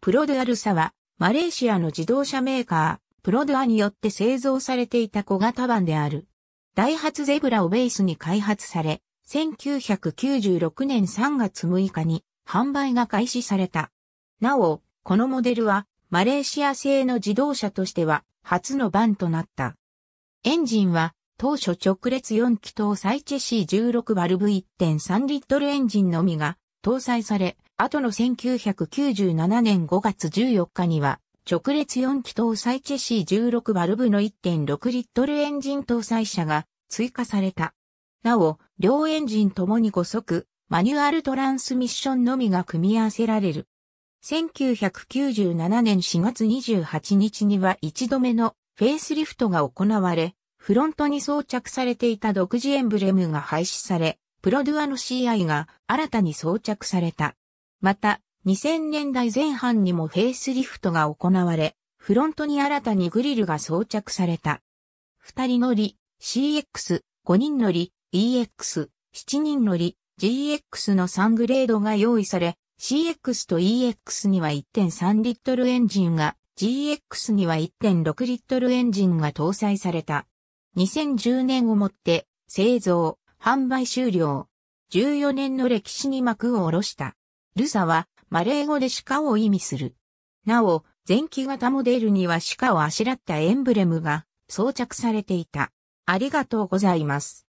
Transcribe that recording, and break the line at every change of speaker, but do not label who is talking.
プロドゥアルサは、マレーシアの自動車メーカー、プロドゥアによって製造
されていた小型版である。ダイハツゼブラをベースに開発され、1996年3月6日に販売が開始された。なお、このモデルは、マレーシア製の自動車としては、初の版となった。エンジンは、当初直列4気筒サイチェシー16バルブ1.3リットルエンジンのみが搭載され、後の1997年5月14日には、直列4気搭載チェシー16バルブの1.6リットルエンジン搭載車が追加された。なお、両エンジンともに5速、マニュアルトランスミッションのみが組み合わせられる。1997年4月28日には1度目のフェイスリフトが行われ、フロントに装着されていた独自エンブレムが廃止され、プロドゥアの CI が新たに装着された。また、2000年代前半にもフェイスリフトが行われ、フロントに新たにグリルが装着された。二人乗り、CX、五人乗り、EX、七人乗り、GX の3グレードが用意され、CX と EX には1.3リットルエンジンが、GX には1.6リットルエンジンが搭載された。2010年をもって製造、販売終了。14年の歴史に幕を下ろした。ルサはマレー語で鹿を意味する。なお、前期型モデルには鹿をあしらったエンブレムが装
着されていた。ありがとうございます。